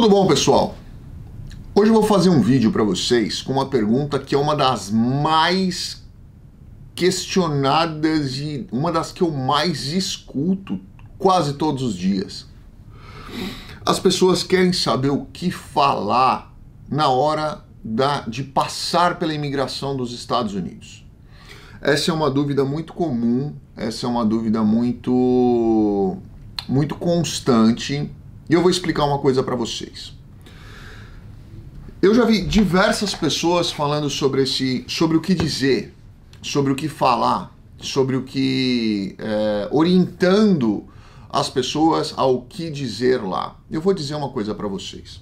Tudo bom, pessoal? Hoje eu vou fazer um vídeo para vocês com uma pergunta que é uma das mais questionadas e uma das que eu mais escuto quase todos os dias. As pessoas querem saber o que falar na hora da, de passar pela imigração dos Estados Unidos. Essa é uma dúvida muito comum, essa é uma dúvida muito muito constante e eu vou explicar uma coisa para vocês. Eu já vi diversas pessoas falando sobre esse, sobre o que dizer, sobre o que falar, sobre o que é, orientando as pessoas ao que dizer lá. Eu vou dizer uma coisa para vocês.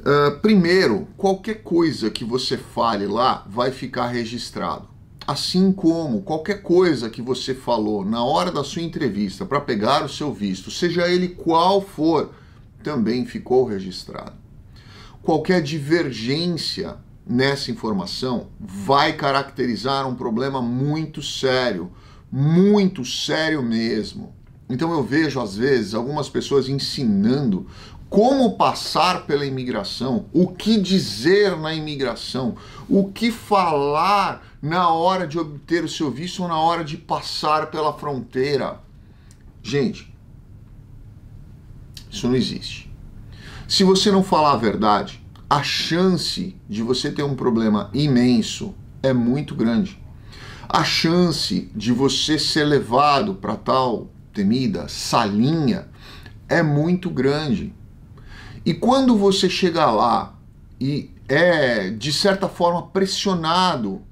Uh, primeiro, qualquer coisa que você fale lá vai ficar registrado. Assim como qualquer coisa que você falou na hora da sua entrevista para pegar o seu visto, seja ele qual for, também ficou registrado. Qualquer divergência nessa informação vai caracterizar um problema muito sério, muito sério mesmo. Então eu vejo às vezes algumas pessoas ensinando como passar pela imigração, o que dizer na imigração, o que falar na hora de obter o seu visto ou na hora de passar pela fronteira. Gente, isso não existe. Se você não falar a verdade, a chance de você ter um problema imenso é muito grande. A chance de você ser levado para tal temida salinha é muito grande e quando você chega lá e é, de certa forma, pressionado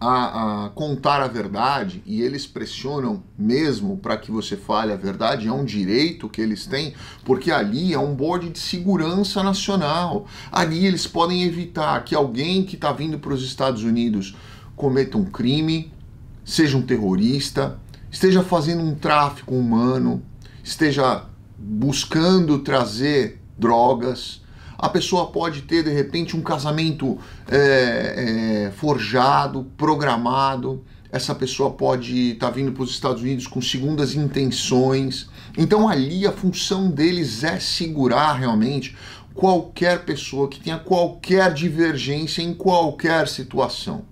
a, a contar a verdade, e eles pressionam mesmo para que você fale a verdade, é um direito que eles têm, porque ali é um board de segurança nacional. Ali eles podem evitar que alguém que está vindo para os Estados Unidos cometa um crime, seja um terrorista, esteja fazendo um tráfico humano, esteja buscando trazer drogas. A pessoa pode ter, de repente, um casamento é, é, forjado, programado. Essa pessoa pode estar tá vindo para os Estados Unidos com segundas intenções. Então, ali, a função deles é segurar realmente qualquer pessoa que tenha qualquer divergência em qualquer situação.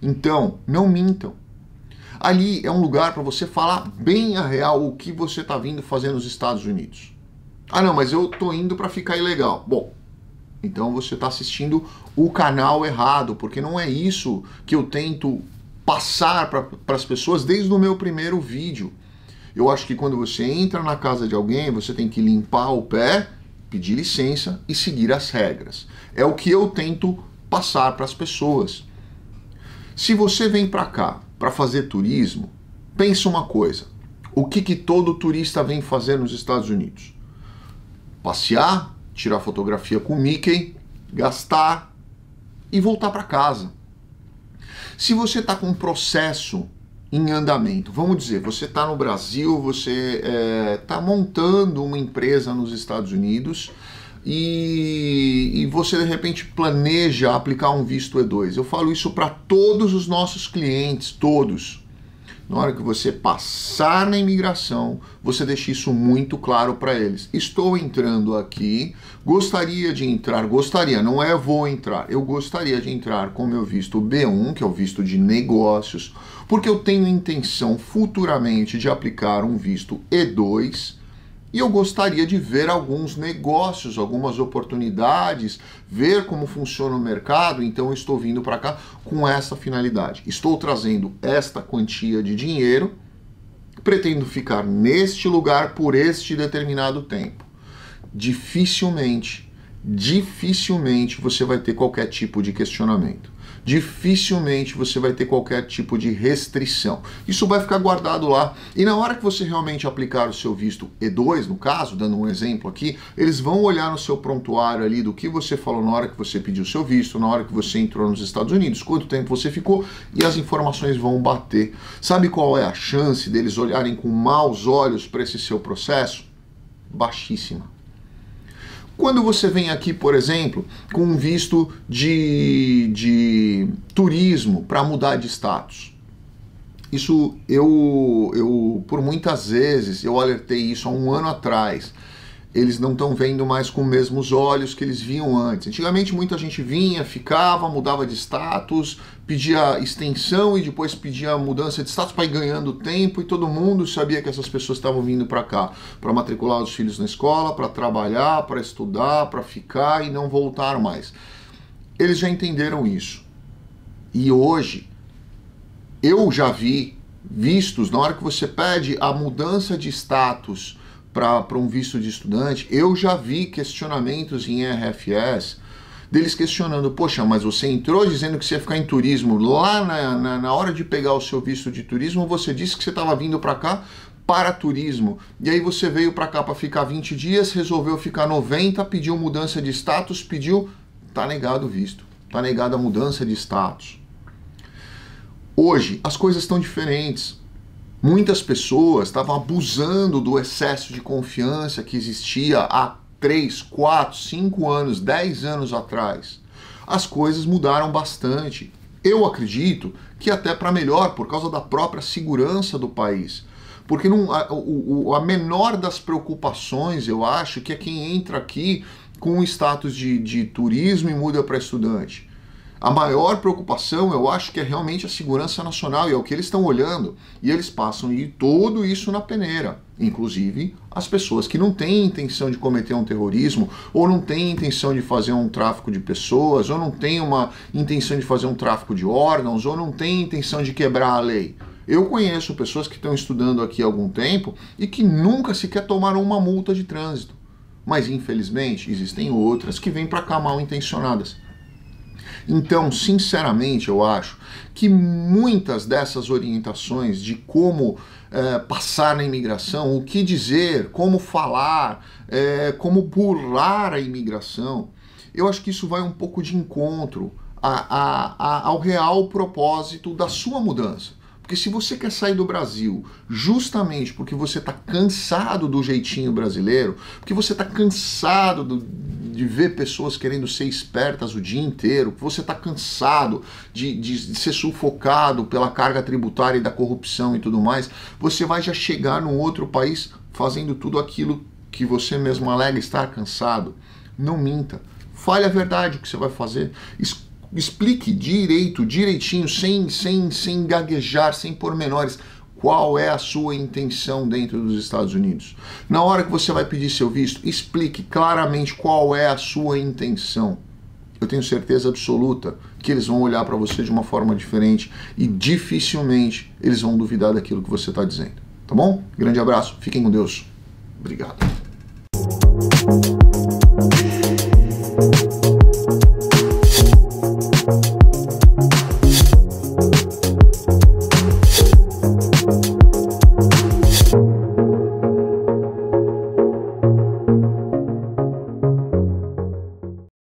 Então, não mintam. Ali é um lugar para você falar bem a real o que você está vindo fazer nos Estados Unidos. Ah, não, mas eu tô indo para ficar ilegal. Bom, então você está assistindo o canal errado, porque não é isso que eu tento passar para as pessoas desde o meu primeiro vídeo. Eu acho que quando você entra na casa de alguém, você tem que limpar o pé, pedir licença e seguir as regras. É o que eu tento passar para as pessoas. Se você vem para cá para fazer turismo, pensa uma coisa: o que, que todo turista vem fazer nos Estados Unidos? passear, tirar fotografia com o Mickey, gastar e voltar para casa. Se você está com um processo em andamento, vamos dizer, você está no Brasil, você está é, tá montando uma empresa nos Estados Unidos e, e, você de repente planeja aplicar um visto E2. Eu falo isso para todos os nossos clientes, todos na hora que você passar na imigração, você deixa isso muito claro para eles. Estou entrando aqui, gostaria de entrar, gostaria, não é vou entrar, eu gostaria de entrar com meu visto B1, que é o visto de negócios, porque eu tenho intenção futuramente de aplicar um visto E2 e eu gostaria de ver alguns negócios, algumas oportunidades, ver como funciona o mercado, então eu estou vindo para cá com essa finalidade. Estou trazendo esta quantia de dinheiro, pretendo ficar neste lugar por este determinado tempo. Dificilmente dificilmente você vai ter qualquer tipo de questionamento. Dificilmente você vai ter qualquer tipo de restrição. Isso vai ficar guardado lá. E na hora que você realmente aplicar o seu visto E2, no caso, dando um exemplo aqui, eles vão olhar no seu prontuário ali do que você falou na hora que você pediu o seu visto, na hora que você entrou nos Estados Unidos, quanto tempo você ficou, e as informações vão bater. Sabe qual é a chance deles olharem com maus olhos para esse seu processo? Baixíssima quando você vem aqui, por exemplo, com um visto de, de turismo para mudar de status, isso eu, eu, por muitas vezes, eu alertei isso há um ano atrás eles não estão vendo mais com os mesmos olhos que eles viam antes. Antigamente muita gente vinha, ficava, mudava de status, pedia extensão e depois pedia mudança de status para ir ganhando tempo e todo mundo sabia que essas pessoas estavam vindo para cá para matricular os filhos na escola, para trabalhar, para estudar, para ficar e não voltar mais. Eles já entenderam isso. E hoje eu já vi vistos na hora que você pede a mudança de status para um visto de estudante, eu já vi questionamentos em RFS deles questionando: poxa, mas você entrou dizendo que você ia ficar em turismo. Lá na, na, na hora de pegar o seu visto de turismo, você disse que você estava vindo para cá para turismo. E aí você veio para cá para ficar 20 dias, resolveu ficar 90, pediu mudança de status, pediu. Tá negado o visto, tá negada a mudança de status. Hoje as coisas estão diferentes. Muitas pessoas estavam abusando do excesso de confiança que existia há 3, 4, 5 anos, 10 anos atrás. As coisas mudaram bastante. Eu acredito que até para melhor, por causa da própria segurança do país. Porque não, a, o, a, menor das preocupações, eu acho, que é quem entra aqui com o status de, de turismo e muda para estudante. A maior preocupação, eu acho, que é realmente a segurança nacional e é o que eles estão olhando. E eles passam e tudo isso na peneira, inclusive as pessoas que não têm intenção de cometer um terrorismo, ou não têm intenção de fazer um tráfico de pessoas, ou não têm uma intenção de fazer um tráfico de órgãos, ou não têm intenção de quebrar a lei. Eu conheço pessoas que estão estudando aqui há algum tempo e que nunca sequer tomaram uma multa de trânsito. Mas infelizmente existem outras que vêm para cá mal intencionadas. Então, sinceramente, eu acho que muitas dessas orientações de como é, passar na imigração, o que dizer, como falar, é, como burlar a imigração, eu acho que isso vai um pouco de encontro a, a, a, ao real propósito da sua mudança. Porque se você quer sair do Brasil justamente porque você está cansado do jeitinho brasileiro, porque você está cansado do, de ver pessoas querendo ser espertas o dia inteiro, você está cansado de, de, de ser sufocado pela carga tributária e da corrupção e tudo mais, você vai já chegar num outro país fazendo tudo aquilo que você mesmo alega estar cansado. Não minta. Fale a verdade o que você vai fazer. Explique direito, direitinho, sem, sem, sem gaguejar, sem pormenores qual é a sua intenção dentro dos Estados Unidos. Na hora que você vai pedir seu visto, explique claramente qual é a sua intenção. Eu tenho certeza absoluta que eles vão olhar para você de uma forma diferente e dificilmente eles vão duvidar daquilo que você está dizendo. Tá bom? Grande abraço, fiquem com Deus. Obrigado.